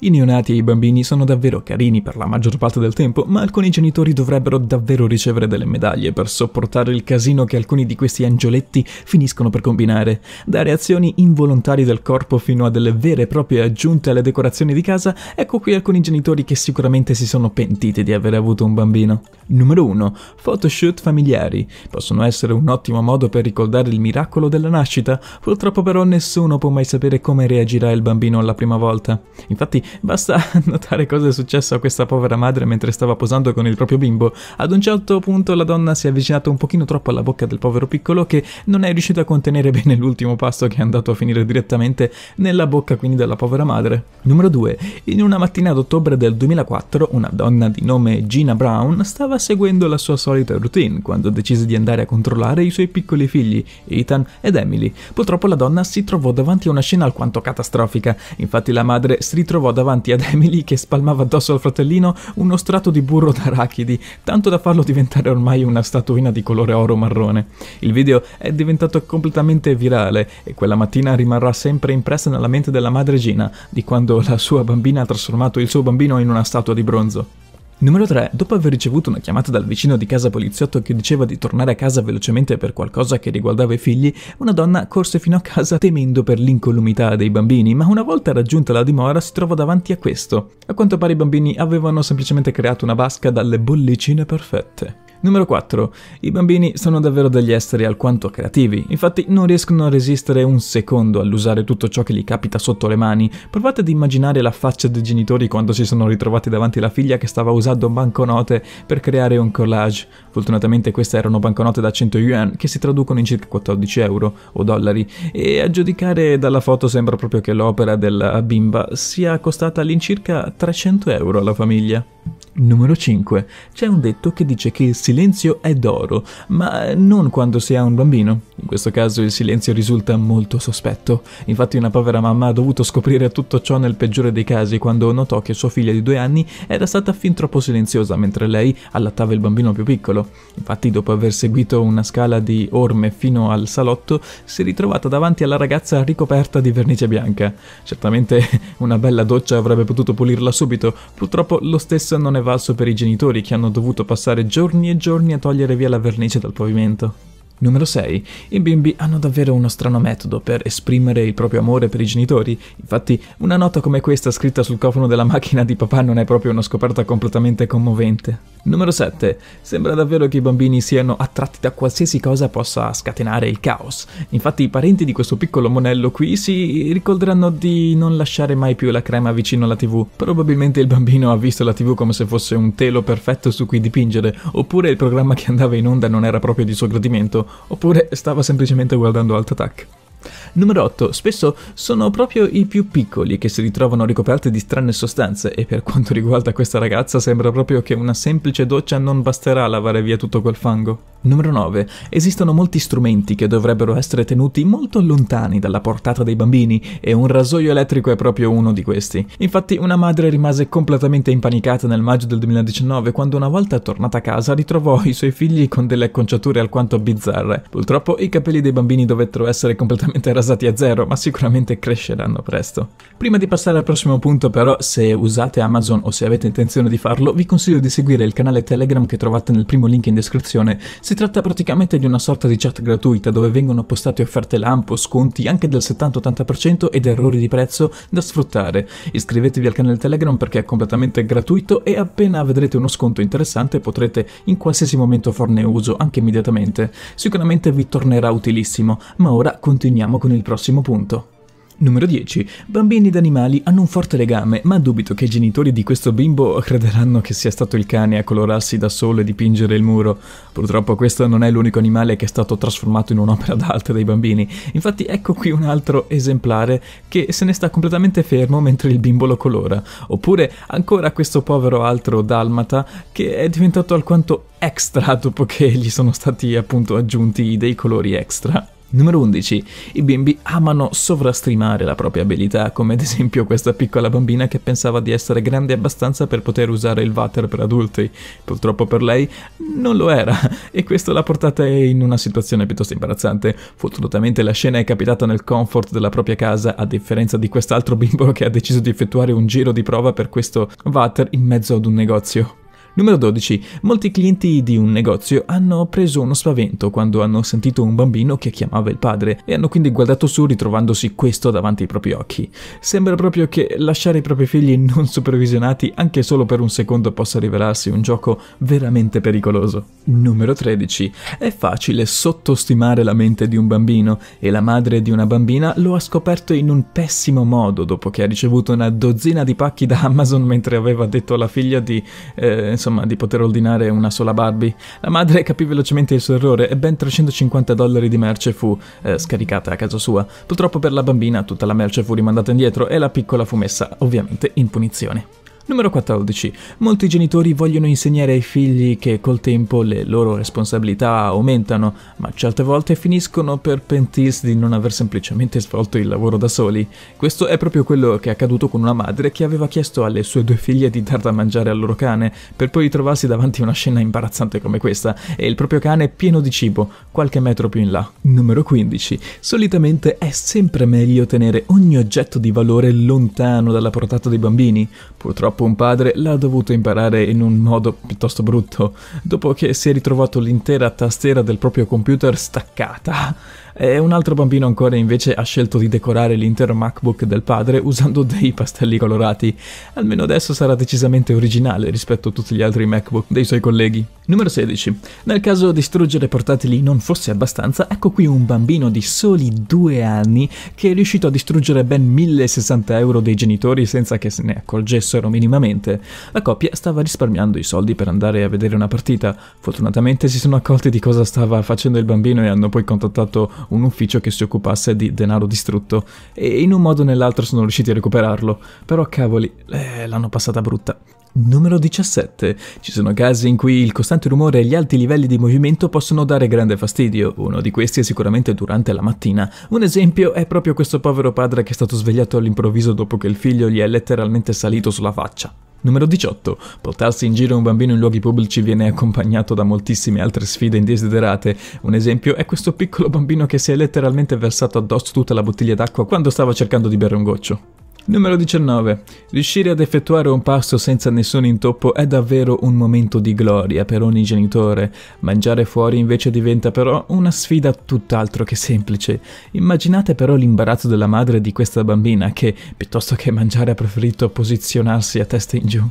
I neonati e i bambini sono davvero carini per la maggior parte del tempo, ma alcuni genitori dovrebbero davvero ricevere delle medaglie per sopportare il casino che alcuni di questi angioletti finiscono per combinare, da reazioni involontarie del corpo fino a delle vere e proprie aggiunte alle decorazioni di casa, ecco qui alcuni genitori che sicuramente si sono pentiti di aver avuto un bambino. Numero 1. Photoshoot familiari. Possono essere un ottimo modo per ricordare il miracolo della nascita, purtroppo però nessuno può mai sapere come reagirà il bambino alla prima volta. Infatti basta notare cosa è successo a questa povera madre mentre stava posando con il proprio bimbo. Ad un certo punto la donna si è avvicinata un pochino troppo alla bocca del povero piccolo che non è riuscito a contenere bene l'ultimo pasto che è andato a finire direttamente nella bocca quindi della povera madre. Numero 2. In una mattina d'ottobre del 2004 una donna di nome Gina Brown stava seguendo la sua solita routine quando decise di andare a controllare i suoi piccoli figli, Ethan ed Emily. Purtroppo la donna si trovò davanti a una scena alquanto catastrofica, infatti la madre si ritrovò davanti ad Emily che spalmava addosso al fratellino uno strato di burro d'arachidi, tanto da farlo diventare ormai una statuina di colore oro-marrone. Il video è diventato completamente virale e quella mattina rimarrà sempre impressa nella mente della madre Gina, di quando la sua bambina ha trasformato il suo bambino in una statua di bronzo. Numero 3. Dopo aver ricevuto una chiamata dal vicino di casa poliziotto che diceva di tornare a casa velocemente per qualcosa che riguardava i figli, una donna corse fino a casa temendo per l'incolumità dei bambini, ma una volta raggiunta la dimora si trovò davanti a questo. A quanto pare i bambini avevano semplicemente creato una vasca dalle bollicine perfette. Numero 4. I bambini sono davvero degli esseri alquanto creativi, infatti non riescono a resistere un secondo all'usare tutto ciò che gli capita sotto le mani. Provate ad immaginare la faccia dei genitori quando si sono ritrovati davanti alla figlia che stava usando banconote per creare un collage. Fortunatamente queste erano banconote da 100 yuan che si traducono in circa 14 euro o dollari e a giudicare dalla foto sembra proprio che l'opera della bimba sia costata all'incirca 300 euro alla famiglia. Numero 5. C'è un detto che dice che il silenzio è d'oro, ma non quando si ha un bambino. In questo caso il silenzio risulta molto sospetto. Infatti una povera mamma ha dovuto scoprire tutto ciò nel peggiore dei casi quando notò che sua figlia di due anni era stata fin troppo silenziosa mentre lei allattava il bambino più piccolo. Infatti dopo aver seguito una scala di orme fino al salotto si è ritrovata davanti alla ragazza ricoperta di vernice bianca. Certamente una bella doccia avrebbe potuto pulirla subito, purtroppo lo stesso non è valso per i genitori che hanno dovuto passare giorni e giorni a togliere via la vernice dal pavimento. Numero 6. I bimbi hanno davvero uno strano metodo per esprimere il proprio amore per i genitori, infatti una nota come questa scritta sul cofano della macchina di papà non è proprio una scoperta completamente commovente. Numero 7. Sembra davvero che i bambini siano attratti da qualsiasi cosa possa scatenare il caos, infatti i parenti di questo piccolo monello qui si ricorderanno di non lasciare mai più la crema vicino alla tv, probabilmente il bambino ha visto la tv come se fosse un telo perfetto su cui dipingere, oppure il programma che andava in onda non era proprio di suo gradimento, oppure stava semplicemente guardando Alt Attack. Numero 8. Spesso sono proprio i più piccoli che si ritrovano ricoperti di strane sostanze e per quanto riguarda questa ragazza sembra proprio che una semplice doccia non basterà a lavare via tutto quel fango. Numero 9. Esistono molti strumenti che dovrebbero essere tenuti molto lontani dalla portata dei bambini e un rasoio elettrico è proprio uno di questi. Infatti una madre rimase completamente impanicata nel maggio del 2019 quando una volta tornata a casa ritrovò i suoi figli con delle acconciature alquanto bizzarre. Purtroppo i capelli dei bambini dovettero essere completamente momento erasati a zero, ma sicuramente cresceranno presto. Prima di passare al prossimo punto però, se usate Amazon o se avete intenzione di farlo, vi consiglio di seguire il canale Telegram che trovate nel primo link in descrizione. Si tratta praticamente di una sorta di chat gratuita dove vengono postate offerte lampo, sconti anche del 70-80% ed errori di prezzo da sfruttare. Iscrivetevi al canale Telegram perché è completamente gratuito e appena vedrete uno sconto interessante potrete in qualsiasi momento farne uso, anche immediatamente. Sicuramente vi tornerà utilissimo, ma ora continuiamo continuiamo con il prossimo punto. Numero 10. Bambini ed animali hanno un forte legame, ma dubito che i genitori di questo bimbo crederanno che sia stato il cane a colorarsi da solo e dipingere il muro. Purtroppo questo non è l'unico animale che è stato trasformato in un'opera d'arte dai bambini. Infatti ecco qui un altro esemplare che se ne sta completamente fermo mentre il bimbo lo colora. Oppure ancora questo povero altro dalmata che è diventato alquanto extra dopo che gli sono stati appunto aggiunti dei colori extra. Numero 11. I bimbi amano sovrastimare la propria abilità, come ad esempio questa piccola bambina che pensava di essere grande abbastanza per poter usare il water per adulti. Purtroppo per lei non lo era e questo l'ha portata in una situazione piuttosto imbarazzante. Fortunatamente la scena è capitata nel comfort della propria casa, a differenza di quest'altro bimbo che ha deciso di effettuare un giro di prova per questo water in mezzo ad un negozio. Numero 12. Molti clienti di un negozio hanno preso uno spavento quando hanno sentito un bambino che chiamava il padre e hanno quindi guardato su ritrovandosi questo davanti ai propri occhi. Sembra proprio che lasciare i propri figli non supervisionati anche solo per un secondo possa rivelarsi un gioco veramente pericoloso. Numero 13. È facile sottostimare la mente di un bambino e la madre di una bambina lo ha scoperto in un pessimo modo dopo che ha ricevuto una dozzina di pacchi da Amazon mentre aveva detto alla figlia di eh, insomma, di poter ordinare una sola Barbie. La madre capì velocemente il suo errore e ben 350 dollari di merce fu eh, scaricata a casa sua. Purtroppo per la bambina tutta la merce fu rimandata indietro e la piccola fu messa, ovviamente, in punizione. Numero 14. Molti genitori vogliono insegnare ai figli che col tempo le loro responsabilità aumentano, ma certe volte finiscono per pentirsi di non aver semplicemente svolto il lavoro da soli. Questo è proprio quello che è accaduto con una madre che aveva chiesto alle sue due figlie di dar da mangiare al loro cane, per poi ritrovarsi davanti a una scena imbarazzante come questa, e il proprio cane pieno di cibo, qualche metro più in là. Numero 15. Solitamente è sempre meglio tenere ogni oggetto di valore lontano dalla portata dei bambini. Purtroppo un padre l'ha dovuto imparare in un modo piuttosto brutto, dopo che si è ritrovato l'intera tastiera del proprio computer staccata e un altro bambino ancora invece ha scelto di decorare l'intero MacBook del padre usando dei pastelli colorati. Almeno adesso sarà decisamente originale rispetto a tutti gli altri MacBook dei suoi colleghi. Numero 16. Nel caso distruggere portatili non fosse abbastanza, ecco qui un bambino di soli due anni che è riuscito a distruggere ben 1060 euro dei genitori senza che se ne accorgessero minimamente. La coppia stava risparmiando i soldi per andare a vedere una partita. Fortunatamente si sono accorti di cosa stava facendo il bambino e hanno poi contattato un ufficio che si occupasse di denaro distrutto e in un modo o nell'altro sono riusciti a recuperarlo, però cavoli, eh, l'hanno passata brutta. Numero 17. Ci sono casi in cui il costante rumore e gli alti livelli di movimento possono dare grande fastidio. Uno di questi è sicuramente durante la mattina. Un esempio è proprio questo povero padre che è stato svegliato all'improvviso dopo che il figlio gli è letteralmente salito sulla faccia. Numero 18. Portarsi in giro un bambino in luoghi pubblici viene accompagnato da moltissime altre sfide indesiderate. Un esempio è questo piccolo bambino che si è letteralmente versato addosso tutta la bottiglia d'acqua quando stava cercando di bere un goccio. Numero 19. Riuscire ad effettuare un pasto senza nessun intoppo è davvero un momento di gloria per ogni genitore. Mangiare fuori invece diventa però una sfida tutt'altro che semplice. Immaginate però l'imbarazzo della madre di questa bambina che, piuttosto che mangiare, ha preferito posizionarsi a testa in giù.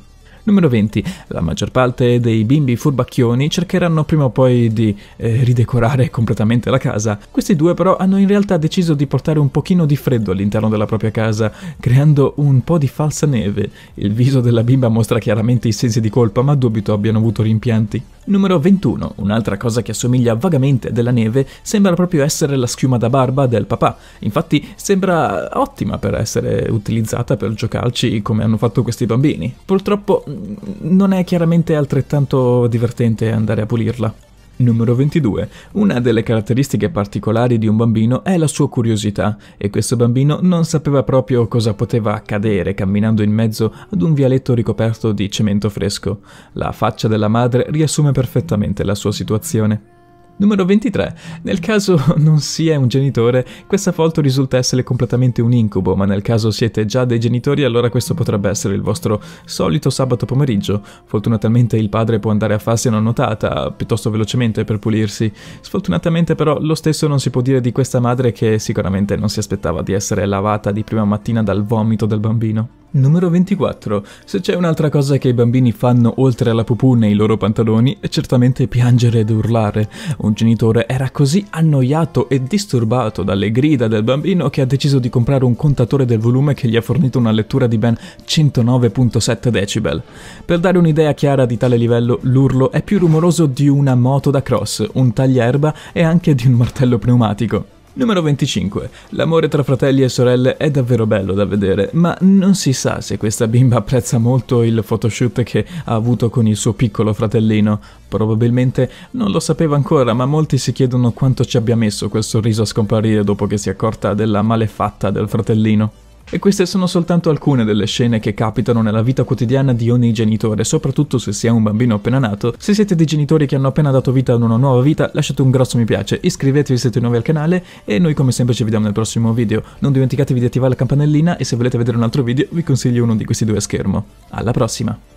Numero 20. La maggior parte dei bimbi furbacchioni cercheranno prima o poi di eh, ridecorare completamente la casa. Questi due però hanno in realtà deciso di portare un pochino di freddo all'interno della propria casa, creando un po' di falsa neve. Il viso della bimba mostra chiaramente i sensi di colpa, ma dubito abbiano avuto rimpianti. Numero 21. Un'altra cosa che assomiglia vagamente della neve sembra proprio essere la schiuma da barba del papà. Infatti sembra ottima per essere utilizzata per giocarci come hanno fatto questi bambini. Purtroppo mm, non è chiaramente altrettanto divertente andare a pulirla. Numero 22. Una delle caratteristiche particolari di un bambino è la sua curiosità e questo bambino non sapeva proprio cosa poteva accadere camminando in mezzo ad un vialetto ricoperto di cemento fresco. La faccia della madre riassume perfettamente la sua situazione. Numero 23. Nel caso non sia un genitore, questa foto risulta essere completamente un incubo, ma nel caso siete già dei genitori, allora questo potrebbe essere il vostro solito sabato pomeriggio. Fortunatamente il padre può andare a farsi una nuotata piuttosto velocemente per pulirsi. Sfortunatamente però lo stesso non si può dire di questa madre che sicuramente non si aspettava di essere lavata di prima mattina dal vomito del bambino. Numero 24. Se c'è un'altra cosa che i bambini fanno oltre alla pupù nei loro pantaloni, è certamente piangere ed urlare. Un genitore era così annoiato e disturbato dalle grida del bambino che ha deciso di comprare un contatore del volume che gli ha fornito una lettura di ben 109.7 decibel. Per dare un'idea chiara di tale livello, l'urlo è più rumoroso di una moto da cross, un tagliaerba e anche di un martello pneumatico. Numero 25. L'amore tra fratelli e sorelle è davvero bello da vedere, ma non si sa se questa bimba apprezza molto il photoshoot che ha avuto con il suo piccolo fratellino. Probabilmente non lo sapeva ancora, ma molti si chiedono quanto ci abbia messo quel sorriso a scomparire dopo che si è accorta della malefatta del fratellino. E queste sono soltanto alcune delle scene che capitano nella vita quotidiana di ogni genitore, soprattutto se si è un bambino appena nato. Se siete dei genitori che hanno appena dato vita ad una nuova vita, lasciate un grosso mi piace, iscrivetevi se siete nuovi al canale e noi come sempre ci vediamo nel prossimo video. Non dimenticatevi di attivare la campanellina e se volete vedere un altro video vi consiglio uno di questi due a schermo. Alla prossima!